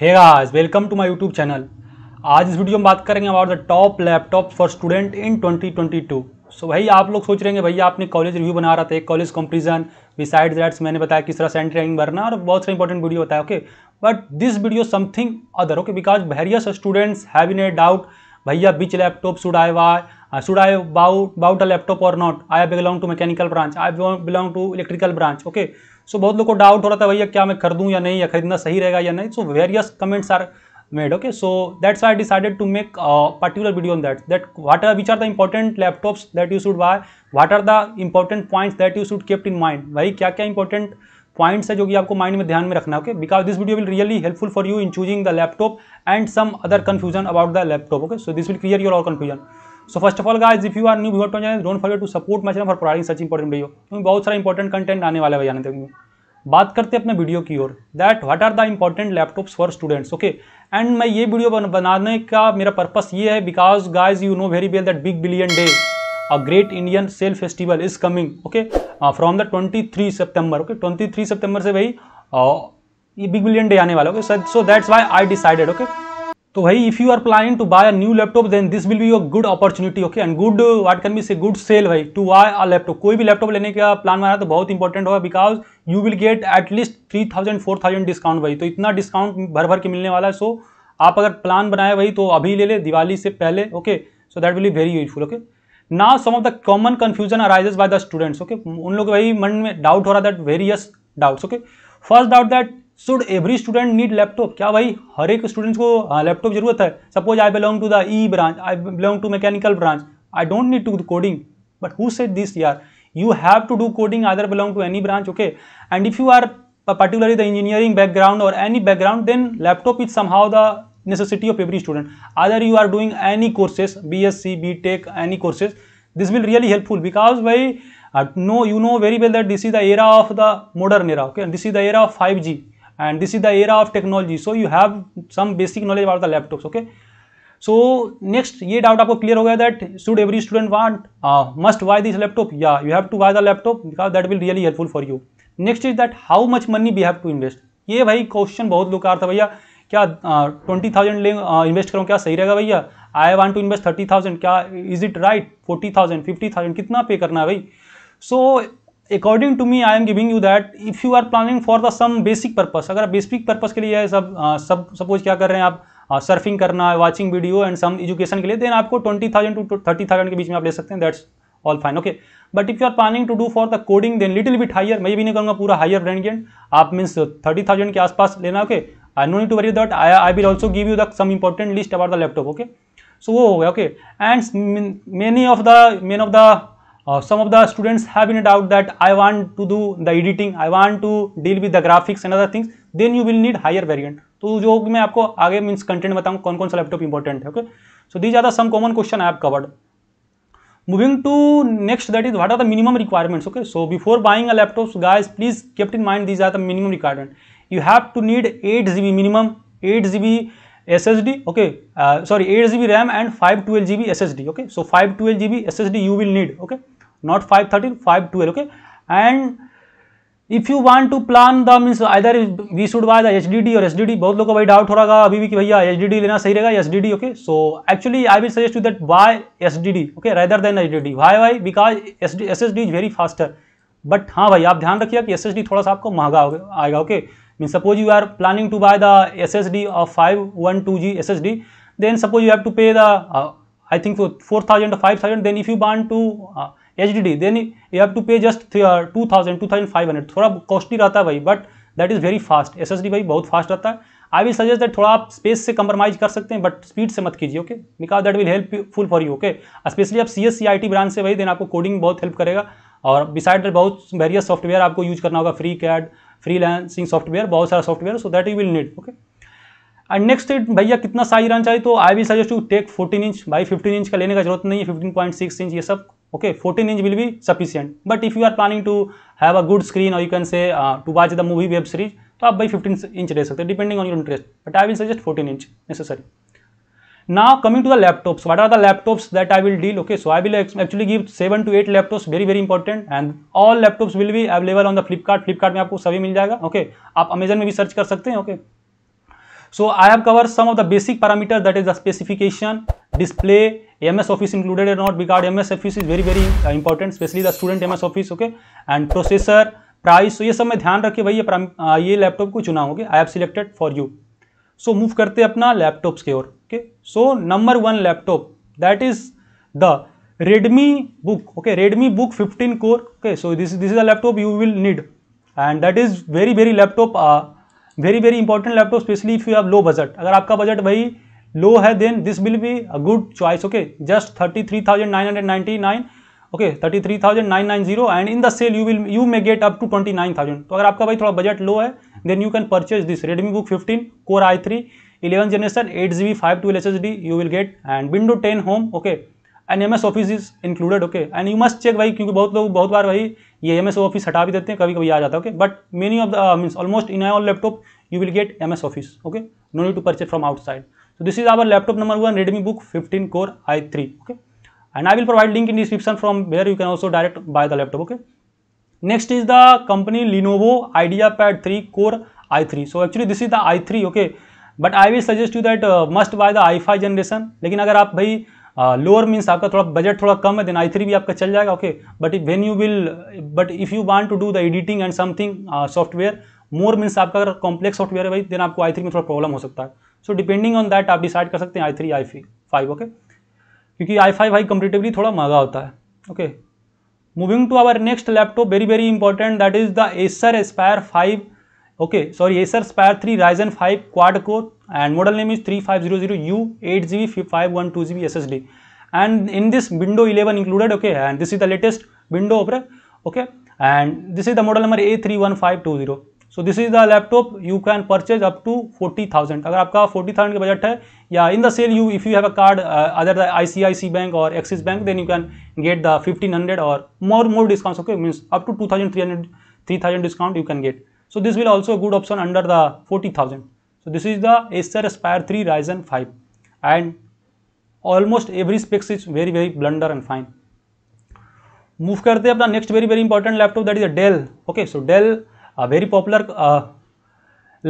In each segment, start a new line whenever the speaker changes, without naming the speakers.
Hey guys welcome to my YouTube channel आज इस video में बात करेंगे about the top laptop for student in 2022 so भाई आप लोग सोच रहे हैं भैया आपने कॉलेज रिव्यू बना रहा था एक कॉलेज कंपेरिजन बिसाइड दैट्स मैंने बताया किस तरह सेंट रैंक भरना और बहुत सारे इंपॉर्टेंट वीडियो होता है okay but this video something other okay because various students have in a doubt भैया which laptop should I buy should I bout bout a laptop or not I belong to mechanical branch I belong to electrical branch okay so बहुत लोग को doubt हो रहा था भैया क्या मैं खरीदूँ या नहीं या खरीदना सही रहेगा या नहीं so various comments are made okay so that's I decided to make particular video on that that what are which are the important laptops that you should buy what are the important points that you should kept in mind भाई क्या क्या important points है जो कि आपको mind में ध्यान में रखना है okay because this video will really helpful for you in choosing the laptop and some other confusion about the laptop okay so this will clear your or confusion so first of all guys if you are new viewer to channel don't forget to support my channel for providing such important video क्योंकि बहुत सारा important content आने वाला है जाने तक तो बात करते हैं अपने वीडियो की ओर that what are the important laptops for students okay and मैं ये वीडियो बनाने का मेरा पर्पस ये है because guys you know very well that big billion day great Indian sale festival is coming okay from the from three 23 okay twenty three september से भाई uh, ये बिग बिलियन डे आने वाला okay so that's why I decided okay तो भाई if you are planning to buy a new laptop then this will be your good opportunity okay and good what can be say good sale भाई to buy a laptop कोई भी laptop लेने का plan बना तो बहुत important होगा because you will get at least three thousand four thousand discount भाई तो इतना डिस्काउंट भर भर के मिलने वाला है सो so, आप अगर प्लान बनाए भाई तो अभी ले ले दिवाली से पहले ओके सो दैट विल भी very useful okay now some of the common confusion arises by the students okay उन लोग वही मन में डाउट हो रहा that various doubts okay first doubt that should every student need laptop क्या भाई हर एक स्टूडेंट्स को लैपटॉप हाँ, जरूरत है suppose I belong to the E branch I belong to mechanical branch I don't need to coding but who said this यार you have to do coding other belong to any branch okay and if you are particularly the engineering background or any background then laptop is somehow the necessity of every student other you are doing any courses B S C B tech any courses this will really helpful because why know you know very well that this is the era of the modern era okay this is the era of five G and this is the era of technology so you have some basic knowledge of the laptops okay so next ये doubt आपको clear हो गया that should every student want must buy this laptop या you have to buy the laptop because that will really helpful for you next is that how much money we have to invest ये भाई question बहुत लुकार था भैया क्या twenty thousand ले invest करूँ क्या सही रहेगा भैया I want to invest thirty thousand क्या is it right forty thousand fifty thousand कितना पे करना है भाई so according to me I am giving you that if you are planning for the some basic purpose अगर basic purpose के लिए सब सब सपोज क्या कर रहे हैं आप सर्फिंग करना है watching video and some education के लिए देन आपको twenty thousand to thirty thousand के बीच में आप ले सकते हैं that's all fine okay but if you are planning to do for the coding then little bit higher मैं भी नहीं करूँगा पूरा हायर ब्रांड आप मीन्स थर्टी थाउजेंड के आसपास लेना okay okay? I no need to worry that I I will also give you the some important list about the laptop okay so वो हो गया okay and many of the men of the some of the students have in doubt that I want to do the editing I want to deal with the graphics and other things then you will need higher variant तो जो मैं आपको आगे means content बताऊँ कौन कौन सा laptop important है okay so these are them common question I have covered moving to next that is what are the minimum requirements okay so before buying a laptop guys please kept in mind these are the minimum requirement you have to need 8 GB minimum, 8 GB SSD, okay, uh, sorry, 8 GB RAM and 512 GB SSD, S S D you will need okay not five thirteen five twelve okay and if you want to plan the means either we should buy the H D D और S D D बहुत लोगों का भाई doubt हो रहा अभी भी कि भैया एच डी डी लेना सही रहेगा S D D okay so actually I will suggest you that buy S D D okay rather than H D D why why because S D S S D is very faster but हाँ भाई आप ध्यान रखिएगा कि S S D थोड़ा सा आपको महंगा आएगा okay okay? Mean suppose you are planning to buy the S S D of five one two G S S D then suppose you have to pay the I think four thousand five thousand then if you 5000 to H D D then you have to pay just two thousand two thousand five hundred थोड़ा costly रहता है भाई but that is very fast S S D भाई बहुत fast रहता है आई will suggest that थोड़ा आप स्पेस से कंप्रोमाइज कर सकते हैं बट स्पीड से मत कीजिए okay because that will help full for you okay specially आप C S C I T branch से भाई देन आपको कोडिंग बहुत हेल्प करेगा और बिसाइड बहुत वेरियस सॉफ्टवेयर आपको यूज करना होगा फ्री कैड फ्रीलांसिंग सॉफ्टवेयर बहुत सारा software so that you will need okay and next भैया कितना साइज रहना चाहिए तो I we suggest to take 14 inch by 15 inch का लेने का जरूरत नहीं है 15.6 इंच ये सब okay 14 inch will be sufficient but if you are planning to have a good screen और you can say to watch the movie web series तो आप भाई 15 इंच ले सकते हैं depending on your interest but I will suggest 14 inch necessary now coming to the laptops what are the laptops that i will deal okay so i will actually give 7 to 8 laptops very very important and all laptops will be available on the flipkart flipkart में आपको सभी मिल जाएगा okay? आप amazon में भी search कर सकते हैं okay so i have covered some of the basic parameter that is the specification display ms office included or not because ms office is very very important especially the student ms office okay and processor price तो ये सब मैं ध्यान रखे भाई ये आ, ये laptop को चुना होगी I have selected for you so move करते अपना लैपटॉप्स की ओर okay so number one laptop that is the redmi book okay redmi book 15 core okay so this this is a laptop you will need and that is very very laptop uh, very very important laptop especially if you have low budget अगर आपका budget वही low है then this will be a good choice okay just 33,999 okay 33,990 and in the sale you will you may get up to 29,000 तो अगर आपका भाई थोड़ा budget low है then you can purchase this Redmi Book 15 Core i3 eleven generation eight G B five tool H S D you will get and window ten home okay and M S office is included okay and you must check भाई क्योंकि बहुत लोग बहुत बार भाई ये M S office हटा भी देते हैं कभी कभी आ जाता है okay but many of the mean almost in I all laptop you will get M S office okay no need to purchase from outside so this is our laptop number one Redmi book fifteen core I three okay and I will provide link in description from where you can also direct buy the laptop okay next is the company Lenovo IdeaPad three core I three so actually this is the I three okay but I will suggest you that must buy the I five generation लेकिन अगर आप भाई lower uh, means आपका थोड़ा budget थोड़ा कम है then I three भी आपका चल जाएगा okay but when you will but if you want to do the editing and something software more means आपका अगर कॉम्प्लेक्स सॉफ्टवेयर है भाई देन आपको आई थ्री में थोड़ा प्रॉब्लम हो सकता है सो डिपेंडिंग ऑन दैट आप डिसाइड कर सकते हैं I three I five okay क्योंकि आई फाइव भाई कंपेटिवली थोड़ा महंगा होता है okay moving to our next laptop very very important that is the Acer Aspire five okay sorry Acer spire three three Ryzen five five quad core and model name is zero zero U eight G B five one two G B S S D and in this window eleven included okay and this is the latest window opera okay and this is the model number A three one five two zero so this is the laptop you can purchase up to forty thousand अगर आपका forty thousand का budget है या in the sale you if you have a card other the I C I C bank और Axis bank then you can gate the fifteen hundred और more more discounts okay means up to two thousand three hundred three thousand discount you can get So this will also a good option under the 40,000. So this is the Acer Aspire 3 Ryzen 5 and almost every specs is very very blunder and fine. Move karte हैं the next very very important laptop that is is Dell. Okay, so Dell a very popular uh,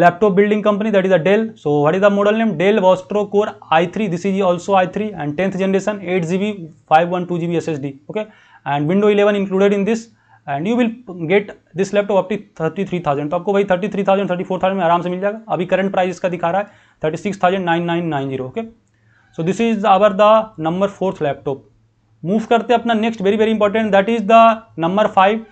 laptop building company that is the Dell. So what is the model name? Dell Vostro Core i3. This is also i3 and 10th generation 8GB 512GB SSD. Okay, and Windows 11 included in this. And you will get this laptop up to thirty three thousand तो आपको भाई thirty three thousand thirty four thousand में आराम से मिल जाएगा अभी current price इसका दिखा रहा है thirty six thousand nine nine nine zero okay so this is our the number fourth laptop move करते अपना next very very important that is the number five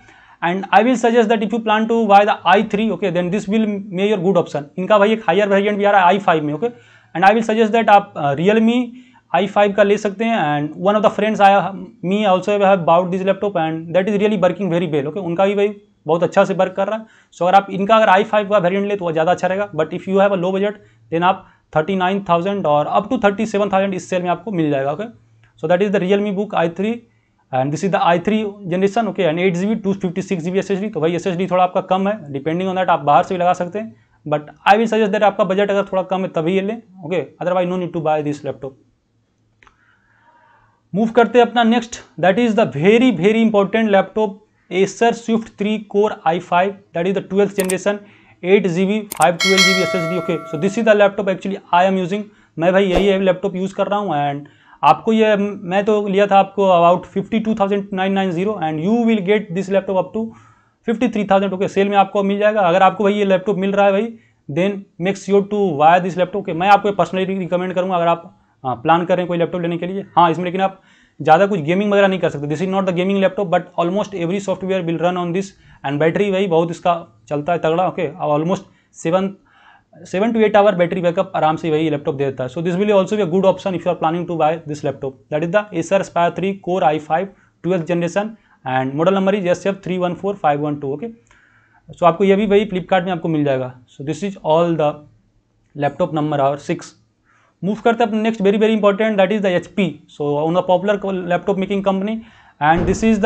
and I will suggest that if you plan to buy the I three okay then this will may your good option इनका भाई एक higher variant भी आ रहा है I five में okay and I will suggest that आप uh, uh I five ले सकते हैं and one of the friends आया me also have bought this laptop and that is really working very well okay उनका भी भाई बहुत अच्छा से वर्क कर रहा है सो so, अगर आप इनका अगर आई फाइव का वेरियंट ले तो ज़्यादा अच्छा रहेगा but if you have a low budget then आप थर्टी नाइन थाउजेंड और up to thirty seven thousand इस सेल में आपको मिल जाएगा okay so that is the Realme book I three and this is the I three generation okay and eight G B two fifty six G B S S D तो भाई S S D थोड़ा आपका कम है depending on that आप बाहर से भी लगा सकते हैं but I will suggest that आपका बजट अगर थोड़ा कम है तभी ये लें okay otherwise no need to buy this laptop move करते हैं अपना next that is the very very important laptop Acer Swift three core I five that is the twelfth generation eight G B five twelve G B S S D okay so this is the laptop actually I am using मैं भाई यही laptop use कर रहा हूँ and आपको ये मैं तो लिया था आपको about fifty two thousand nine nine zero and you will get this laptop up to fifty three thousand okay sale में आपको मिल जाएगा अगर आपको भाई ये लैपटॉप मिल रहा है भाई then makes your to wire this laptop okay मैं आपको पर्सनली रिकमेंड करूँगा अगर आप हाँ प्लान कर रहे हैं कोई लैपटॉप लेने के लिए हाँ इसमें लेकिन आप ज़्यादा कुछ गेमिंग वगैरह नहीं कर सकते this is not the gaming laptop but almost every software will run on this and battery वही बहुत इसका चलता है तगड़ा okay almost seven seven to eight hour battery backup आराम से वही लैपटॉप दे देता है सो दिस विल ऑल्सो भी a good option if you are planning to buy this laptop that is the Acer spire three core I five twelfth generation and model number is S F three one four five one two okay so आपको ये भी वही Flipkart में आपको मिल जाएगा so this is all the laptop number our six move करते हैं next very very important that is the H P so on the popular laptop making company and this is the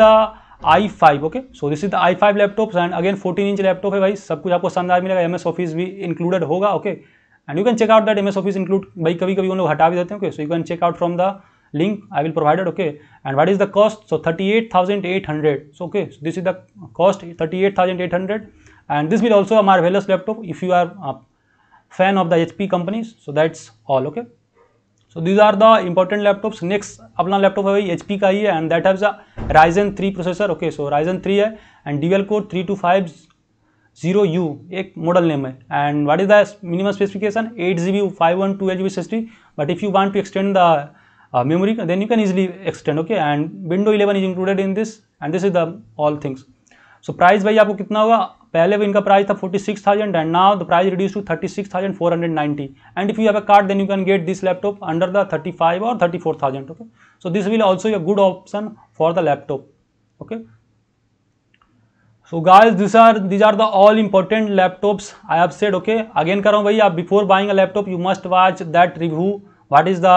I five okay so this is the I five laptop and again fourteen inch laptop है भाई सब कुछ आपको शानदार मिलेगा M S office भी included होगा okay and you can check out that M S office include भाई कभी कभी उन लोग हटा भी देते हैं okay so you can check out from the link I will provided what is the cost so thirty eight thousand eight hundred so okay this is the cost thirty eight thousand eight hundred and this will also a marvelous वेलस laptop if you are fan of the HP companies. So that's all. Okay. So these are the important laptops. Next अपना laptop है भाई HP का ही है and that has a Ryzen 3 processor. Okay. So Ryzen 3 है and dual core five zero U एक model name है and what is the minimum specification eight G B five one two H B sixty but if you want to extend the memory then you can easily extend okay and window eleven is included in this and this is the all things so price भाई आपको कितना होगा पहले भी इनका price था forty six thousand and now the price reduce to four hundred 36,490 and if you have a card then you can get this laptop under the 35 or 34,000 okay so this will also a good option for the laptop okay so guys this are this are the all important laptops I have said okay again कर रहा हूँ भाई आप before buying a laptop you must watch that review what is the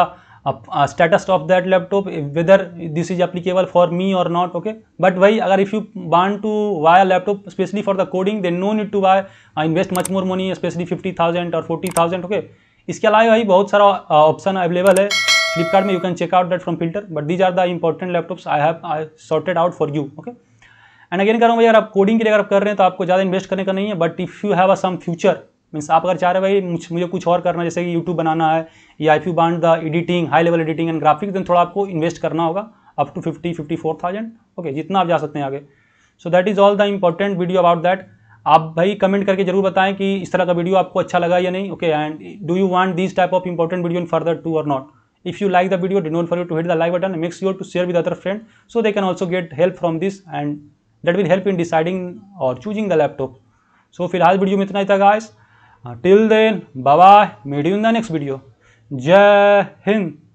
status of that laptop whether this is applicable for me or not okay but वही अगर if you बान to buy a laptop specially for the coding there no need to buy invest much more money specially fifty thousand or forty thousand okay इसके अलावा भाई बहुत सारा option uh, available है Flipkart में you can check out that from filter but these are the important laptops I have I sorted out for you okay and again कह रहा हूँ भाई अगर आप कोडिंग के लिए अगर आप कर रहे हैं तो आपको ज़्यादा इन्वेस्ट करने का नहीं है but if you have a some future means आप अगर चाह रहे भाई मुझ, मुझे कुछ और करना जैसे कि यूट्यूब बनाना है या if you want the editing high level editing and graphic दिन थोड़ा आपको इन्वेस्ट करना होगा up to fifty fifty four thousand okay जितना आप जा सकते हैं आगे so that is all the important video about that आप भाई कमेंट करके जरूर बताएं कि इस तरह का वीडियो आपको अच्छा लगा या नहीं okay and do you want this type of important video in further too or not if you like the video do not for you to hit the like button makes your to share with other friend so they can also get help from this and that will help in deciding or choosing the laptop so फिलहाल video में इतना ही था guys till then bye made you in the next video जय हिंद